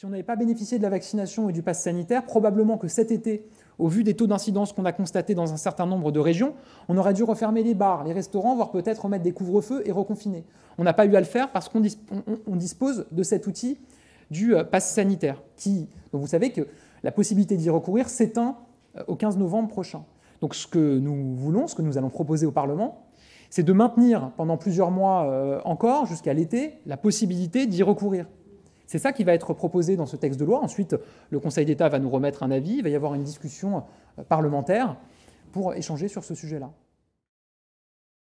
Si on n'avait pas bénéficié de la vaccination et du pass sanitaire, probablement que cet été, au vu des taux d'incidence qu'on a constatés dans un certain nombre de régions, on aurait dû refermer les bars, les restaurants, voire peut-être remettre des couvre-feux et reconfiner. On n'a pas eu à le faire parce qu'on dispose de cet outil du euh, pass sanitaire, qui, vous savez que la possibilité d'y recourir s'éteint euh, au 15 novembre prochain. Donc ce que nous voulons, ce que nous allons proposer au Parlement, c'est de maintenir pendant plusieurs mois euh, encore, jusqu'à l'été, la possibilité d'y recourir. C'est ça qui va être proposé dans ce texte de loi. Ensuite, le Conseil d'État va nous remettre un avis, il va y avoir une discussion euh, parlementaire pour échanger sur ce sujet-là.